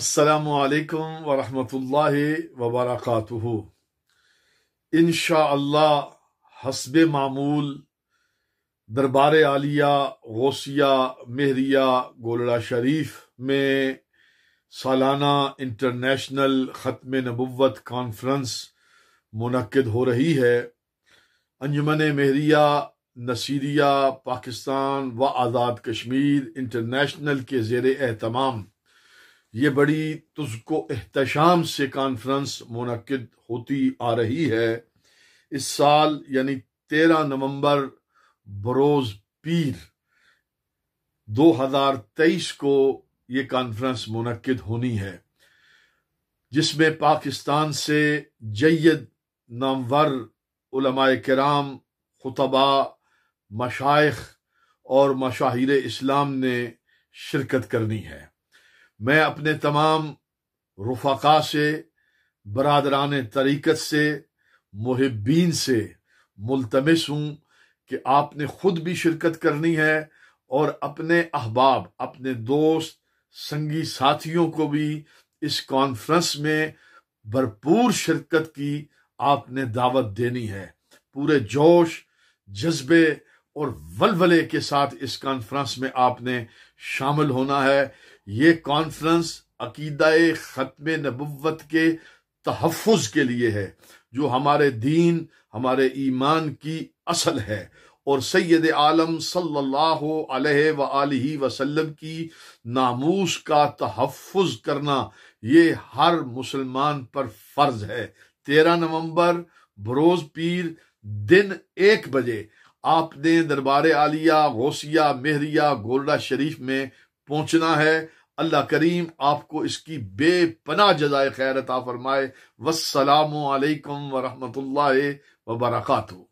السلام علیکم ورحمۃ اللہ وبرکاتہ ان شاء اللہ حسب معمول دربار عالیہ غوثیہ مہریہ گولڑا شریف میں سالانہ انٹرنیشنل ختم نبوت کانفرنس منعقد ہو رہی ہے انجمن مہریہ نصیریہ پاکستان و آزاد کشمیر انٹرنیشنل کے زیر اہتمام یہ بڑی تزک کو احتشام سے کانفرنس منعقد ہوتی آ رہی ہے اس سال یعنی تیرہ نومبر بروز پیر دو ہزار تیئیس کو یہ کانفرنس منعقد ہونی ہے جس میں پاکستان سے جید نامور علماء کرام خطبہ مشائق اور مشاہر اسلام نے شرکت کرنی ہے میں اپنے تمام رفقا سے برادران طریقت سے محبین سے ملتمس ہوں کہ آپ نے خود بھی شرکت کرنی ہے اور اپنے احباب اپنے دوست سنگی ساتھیوں کو بھی اس کانفرنس میں بھرپور شرکت کی آپ نے دعوت دینی ہے پورے جوش جذبے اور ولولے کے ساتھ اس کانفرنس میں آپ نے شامل ہونا ہے یہ کانفرنس عقیدہ ختم نبوت کے تحفظ کے لیے ہے جو ہمارے دین ہمارے ایمان کی اصل ہے اور سید عالم صلی اللہ علیہ و وسلم کی ناموس کا تحفظ کرنا یہ ہر مسلمان پر فرض ہے تیرہ نومبر بروز پیر دن ایک بجے آپ نے دربار عالیہ غوثیہ مہریہ گولڈا شریف میں پہنچنا ہے اللہ کریم آپ کو اس کی بے پناہ جزائے خیر عطا فرمائے والسلام علیکم ورحمۃ اللہ وبرکاتہ